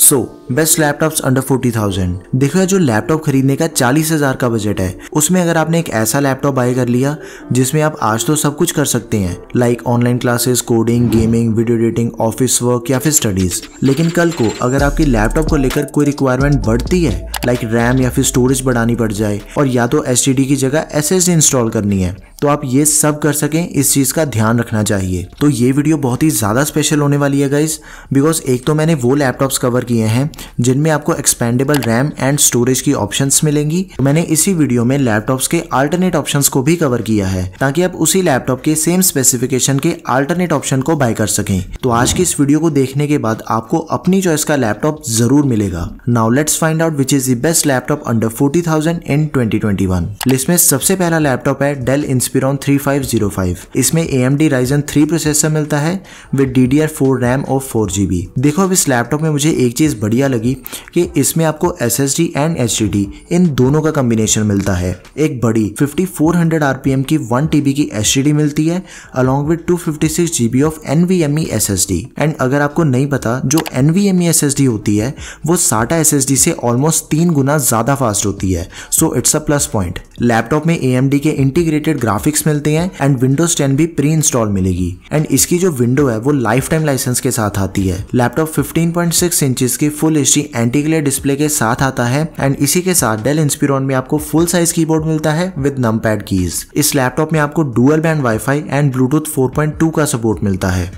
So, best laptops under forty thousand देखो जो laptop खरीदने का चालीस हजार का बजट है उसमें अगर आपने एक ऐसा लैपटॉप बाय कर लिया जिसमें आप आज तो सब कुछ कर सकते हैं like online classes coding gaming video editing office work या फिर स्टडीज लेकिन कल को अगर आपकी लैपटॉप को लेकर कोई रिक्वायरमेंट बढ़ती है लाइक रैम या फिर स्टोरेज बढ़ानी पड़ जाए और या तो एस की जगह एस इंस्टॉल करनी है तो आप ये सब कर सकें इस चीज़ का ध्यान रखना चाहिए तो ये वीडियो बहुत ही ज़्यादा स्पेशल होने वाली है गाइज बिकॉज एक तो मैंने वो लैपटॉप्स कवर किए हैं जिनमें आपको एक्सपेंडेबल रैम एंड स्टोरेज की ऑप्शंस मिलेंगी तो मैंने इसी वीडियो में लैपटॉप्स के अल्टरनेट ऑप्शंस को भी कवर किया है ताकि आप उसी लैपटॉप के सेम स्पेसिफिकेशन के अल्टरनेट ऑप्शन को बाय कर सकें तो आज की इस वीडियो को देखने के बाद आपको अपनी चॉइस का लैपटॉप जरूर मिलेगा now let's find out which is the best laptop under forty thousand in twenty twenty one list में सबसे पहला लैपटॉप है Dell Inspiron three five zero five इसमें A M D Ryzen three processor मिलता है with D D R four RAM और four GB देखो अब इस लैपटॉप में मुझे एक चीज बढ़िया क्या लगी कि इसमें आपको S S D and H D D इन दोनों का कम्बिनेशन मिलता है एक बड़ी fifty four hundred R P M की वन टी बी की एच डी डी मिलती है along with two fifty six G B of N V M E S S D and अगर आपको नहीं पता जो N V M E S S D होती है वो साटा एस एस डी से ऑलमोस्ट तीन गुना ज़्यादा फास्ट होती है so it's a plus point laptop में ए एम डी के इंटीग्रेटेड ग्राफिक्स मिलते हैं एंड विंडोज टेन भी प्री इंस्टॉल मिलेगी एंड इसकी जो विंडो है वो लाइफ टाइम लाइसेंस के साथ आती है laptop fifteen point six inches की फुल एसडी ग्लेयर डिस्प्ले के साथ आता है एंड इसी के साथ डेल इंस्पिरॉन में आपको फुल साइज कीबोर्ड मिलता है विद नम कीज इस लैपटॉप में आपको dual band WiFi and Bluetooth 4.2 का सपोर्ट मिलता है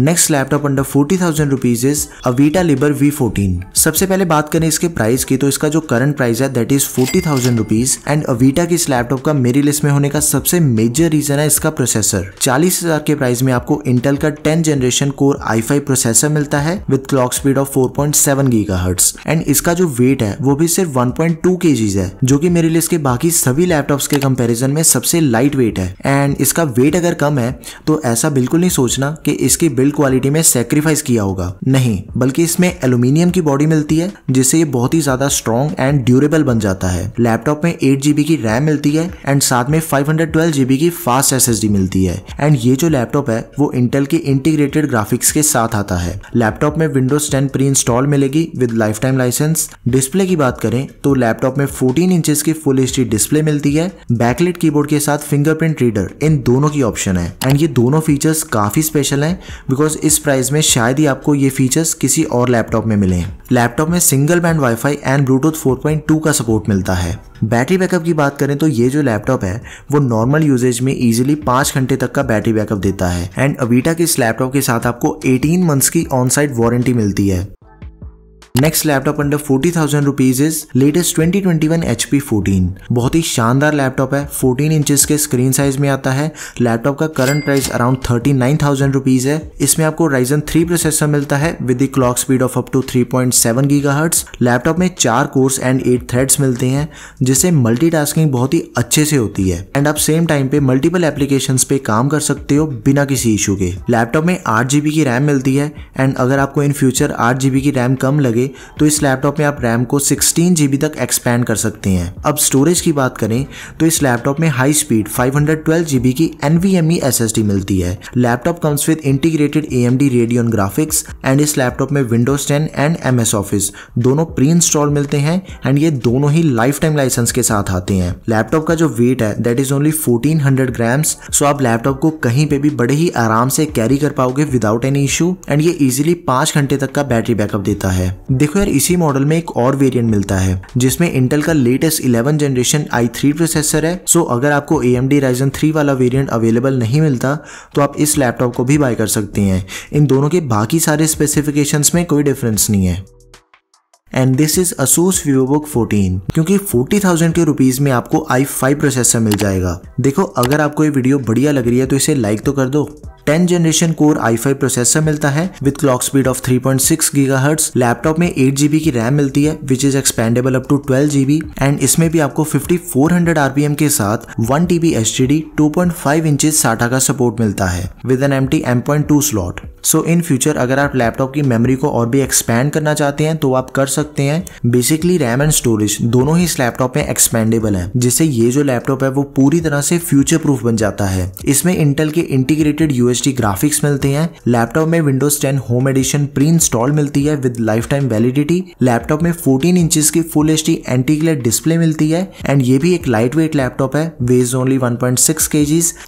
next laptop under forty thousand rupees is Avita Liber V fourteen सबसे पहले बात करें इसके प्राइस की तो इसका जो करंट प्राइस है that is forty thousand rupees and Avita की इस लैपटॉप का मेरी लिस्ट में होने का सबसे मेजर रीजन है इसका प्रोसेसर चालीस हजार के प्राइस में आपको इंटेल का टेन जनरेशन कोर आई फाइव प्रोसेसर मिलता है with clock speed of four point seven hertz and इसका जो वेट है वो भी सिर्फ वन पॉइंट टू के जीज है जो की मेरी लिस्ट के बाकी सभी लैपटॉप के कंपेरिजन में सबसे लाइट वेट है एंड इसका वेट अगर कम है तो ऐसा बिल्कुल नहीं सोचना की इसकी बिल्ड क्वालिटी में सेक्रीफाइस किया होगा नहीं बल्कि इसमें एल्यूमिनियम की बॉडी मिलती है जिससे ये बहुत ही ज्यादा स्ट्रॉन्ग एंड ड्यूरेबल बन जाता है लैपटॉप में एट जीबी की रैम मिलती है एंड साथ में फाइव हंड्रेड ट्वेल्व जीबी की फास्ट एस एस डी मिलती है एंड ये जो लैपटॉप है वो इंटेल के इंटीग्रेटेड ग्राफिक्स के साथ आता है लैपटॉप में विंडोज टेन प्री इंस्टॉल मिलेगी with life time licence display की बात करें तो लैपटॉप में फोर्टीन इंच की फुल एच डिस्प्ले मिलती है बैकलेट कीबोर्ड के साथ फिंगरप्रिंट रीडर इन दोनों की ऑप्शन है एंड ये दोनों फीचर्स काफी स्पेशल है बिकॉज इस प्राइस में शायद ही आपको ये फीचर्स किसी और लैपटॉप में मिले लैपटॉप में single band WiFi and Bluetooth 4.2 का सपोर्ट मिलता है बैटरी बैकअप की बात करें तो ये जो लैपटॉप है वो नॉर्मल यूजेज में इजीली पांच घंटे तक का बैटरी बैकअप देता है एंड अबीटा के इस लैपटॉप के साथ आपको 18 मंथ्स की ऑन साइड वारंटी मिलती है next laptop under forty thousand rupees is latest twenty twenty one H P fourteen बहुत ही शानदार लैपटॉप है फोर्टीन इंचज के स्क्रीन साइज में आता है लैपटॉप का current price around thirty nine thousand rupees है इसमें आपको राइजन थ्री प्रोसेसर मिलता है with the clock speed of up to three point seven gigahertz laptop में चार कोर्स एंड एट थ्रेड्स मिलते हैं जिससे मल्टीटास्किंग बहुत ही अच्छे से होती है एंड आप सेम टाइम पे मल्टीपल एप्लीकेशन पे काम कर सकते हो बिना किसी इशू के लैपटॉप में आठ जीबी की रैम मिलती है एंड अगर आपको इन फ्यूचर आठ जीबी की रैम कम लगे तो इस लैपटॉप में आप रैम को सिक्सटीन जी तक एक्सपेंड कर सकते हैं अब स्टोरेज की बात करें तो इस लैपटॉप में हाई स्पीड फाइव हंड्रेड की एनवीएमई एसएसडी e मिलती है laptop comes with integrated A M D Radeon graphics and इस लैपटॉप में Windows ten and M S Office दोनों प्री इंस्टॉल मिलते हैं एंड ये दोनों ही लाइफ टाइम लाइसेंस के साथ आते हैं लैपटॉप का जो वेट है that is only 1400 grams so आप लैपटॉप को कहीं पे भी बड़े ही आराम से कैरी कर पाओगे विदाउट एनी इशू एंड ये इजिली पांच घंटे तक का बैटरी बैकअप देता है देखो यार इसी मॉडल में एक और वेरिएंट मिलता है जिसमें इंटेल का लेटेस्ट 11 जनरेशन i3 प्रोसेसर है सो अगर आपको ए एम डी वाला वेरिएंट अवेलेबल नहीं मिलता तो आप इस लैपटॉप को भी बाय कर सकते हैं इन दोनों के बाकी सारे स्पेसिफिकेशंस में कोई डिफरेंस नहीं है and this is Asus VivoBook 14 क्योंकि 40,000 के रुपीज में आपको i5 प्रोसेसर मिल जाएगा देखो अगर आपको ये वीडियो बढ़िया लग रही है तो इसे लाइक तो कर दो टेन जनरेशन कोर आई फाइव प्रोसेसर मिलता है with clock speed of three point six giga laptop में एट जीबी की रैम मिलती है which is expandable up to twelve GB and इसमें भी आपको फिफ्टी फोर हंड्रेड आरपीएम के साथ one TB H D two point five inch SATA का सपोर्ट मिलता है with N M T M point two slot so in future अगर आप लैपटॉप की मेमोरी को और भी एक्सपेंड करना चाहते हैं तो आप कर सकते हैं बेसिकली रैम एंड स्टोरेज दोनों ही इस लैपटॉप में एक्सपेंडेबल है जिससे ये जो लैपटॉप है वो पूरी तरह से फ्यूचर प्रूफ बन जाता है इसमें इंटेल के इंटीग्रेटेड यूएस यूएसडी ग्राफिक्स मिलते हैं लैपटॉप में Windows 10 home edition pre install मिलती है with life lifetime validity laptop में फोर्टीन इंच की full H D antiglare display मिलती है एंड ये भी एक लाइट वेट लैपटॉप है weighs only one point six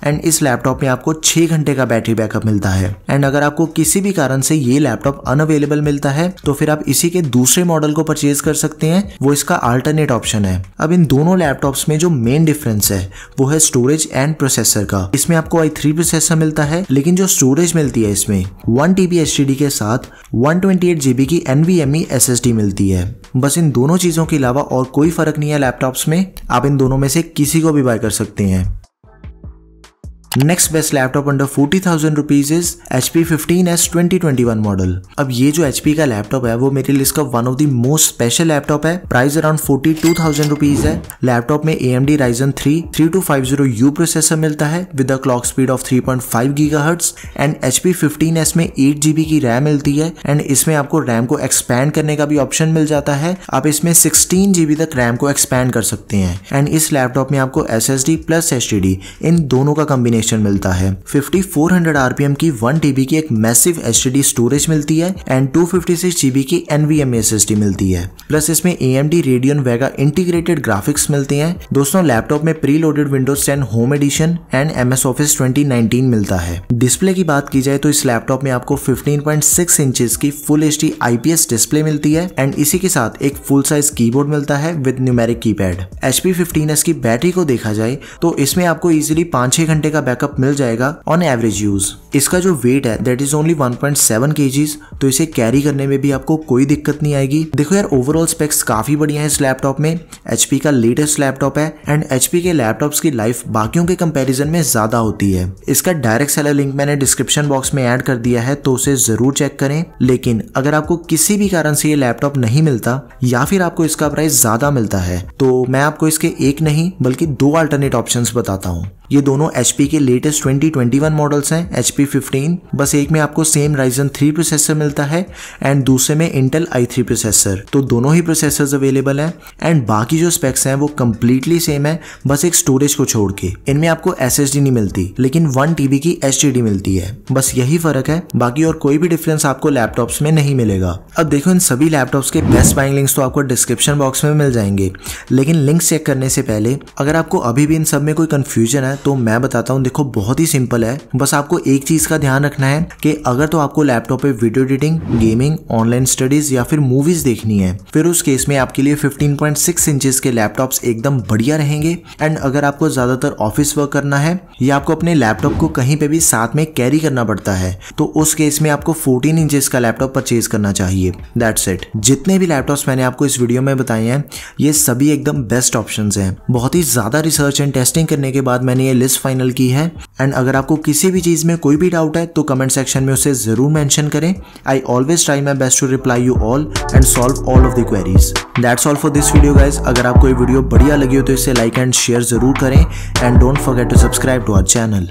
and इस लैपटॉप में आपको छह घंटे का बैटरी बैकअप मिलता है एंड अगर आपको किसी भी कारण से ये लैपटॉप अनअवेलेबल मिलता है तो फिर आप इसी के दूसरे मॉडल को परचेज कर सकते हैं वो इसका अल्टरनेट ऑप्शन है अब इन दोनों लैपटॉप्स में जो मेन डिफरेंस है वो है स्टोरेज एंड प्रोसेसर का इसमें आपको आई थ्री प्रोसेसर मिलता है लेकिन जो स्टोरेज मिलती है इसमें वन टी बी के साथ वन ट्वेंटी की एनवीएमई एसएसडी e मिलती है बस इन दोनों चीज़ों के अलावा और कोई फ़र्क नहीं है लैपटॉप्स में आप इन दोनों में से किसी को भी बाय कर सकते हैं next best laptop under forty thousand rupees is H P fifteen S twenty twenty one model अब ये जो एच पी का लैपटॉप है वो मेरे लिस्ट का one of the most special laptop है price around forty two thousand rupees है लैपटॉप में A M D Ryzen three three two five zero U processor मिलता है with a clock speed of three point five gigahertz and H P fifteen S में eight GB की RAM मिलती है and इसमें आपको RAM को expand करने का भी ऑप्शन मिल जाता है आप इसमें सिक्सटीन जीबी तक रैम को एक्सपैंड कर सकते हैं एंड इस लैपटॉप में आपको S S D plus H D इन दोनों का कॉम्बिनेशन एक्सलेशन मिलता है 5400 आरपीएम की वन टीबी की एक मैसिव एचडी स्टोरेज मिलती है एंड 256 जीबी की एनवीएम एसएसडी मिलती है प्लस इसमें a AMD Radeon Vega integrated graphics मिलते हैं दोस्तों लैपटॉप में pre loaded Windows ten home edition and M S office 2019 मिलता है डिस्प्ले की बात की जाए तो इस लैपटॉप में आपको 15.6 इंचेस की full H D IPS display मिलती है एंड इसी के साथ एक फुल साइज कीबोर्ड मिलता है with numeric keypad HP 15s की बैटरी को देखा जाए तो इसमें आपको इजिली पांच छह घंटे का बैकअप मिल जाएगा ऑन एवरेज यूज इसका जो वेट है दैट इज ओनली 1.7 पॉइंट तो इसे कैरी करने में भी आपको कोई दिक्कत नहीं आएगी देखो यार ओवरऑल स्पेक्स काफी बढ़िया है इस लैपटॉप में एच का लेटेस्ट लैपटॉप है एंड एच के लैपटॉप्स की लाइफ बाकियों के कंपेरिजन में ज्यादा होती है इसका डायरेक्ट सेलर लिंक मैंने डिस्क्रिप्शन बॉक्स में एड कर दिया है तो उसे जरूर चेक करें लेकिन अगर आपको किसी भी कारण से ये लैपटॉप नहीं मिलता या फिर आपको इसका प्राइस ज्यादा मिलता है तो मैं आपको इसके एक नहीं बल्कि दो अल्टरनेट ऑप्शंस बताता हूँ ये दोनों एचपी के लेटेस्ट 2021 मॉडल्स हैं एच पी फिफ्टीन बस एक में आपको सेम राइजन थ्री प्रोसेसर मिलता है एंड दूसरे में इंटेल आई थ्री प्रोसेसर तो दोनों ही प्रोसेसर अवेलेबल हैं एंड बाकी जो स्पेक्स हैं वो कम्प्लीटली सेम है बस एक स्टोरेज को छोड़ के इनमें आपको एस एस डी नहीं मिलती लेकिन वन टी बी की एच डी मिलती है बस यही फर्क है बाकी और कोई भी डिफरेंस आपको लैपटॉप्स में नहीं मिलेगा अब देखो इन सभी लैपटॉप्स के बेस्ट बाइंग लिंक्स तो आपको डिस्क्रिप्शन बॉक्स में मिल जाएंगे लेकिन लिंक्स चेक करने से पहले अगर आपको अभी भी इन सब में कोई कंफ्यूजन है तो मैं बताता हूँ देखो बहुत ही सिंपल है बस आपको एक चीज का ध्यान रखना है कि अगर तो आपको लैपटॉप पे video editing gaming online studies या फिर मूवीज देखनी है फिर उस केस में आपके लिए 15.6 इंचेस के लैपटॉप एकदम बढ़िया रहेंगे एंड अगर आपको ज्यादातर ऑफिस वर्क करना है या आपको अपने लैपटॉप को कहीं पे भी साथ में कैरी करना पड़ता है तो उस केस में आपको फोर्टीन इंचेस का लैपटॉप परचेज करना चाहिए दैट्स इट जितने भी लैपटॉप मैंने आपको इस वीडियो में बताए हैं ये सभी एकदम बेस्ट ऑप्शन है बहुत ही ज़्यादा रिसर्च एंड टेस्टिंग करने के बाद मैंने ये लिस्ट फाइनल की है है एंड अगर आपको किसी भी चीज़ में कोई भी डाउट है तो कमेंट सेक्शन में उसे ज़रूर मेंशन करें I always try my best to reply you all and solve all of the queries that's all for this video guys अगर आपको ये वीडियो बढ़िया लगी हो तो इसे लाइक एंड शेयर ज़रूर करें and don't forget to subscribe to our channel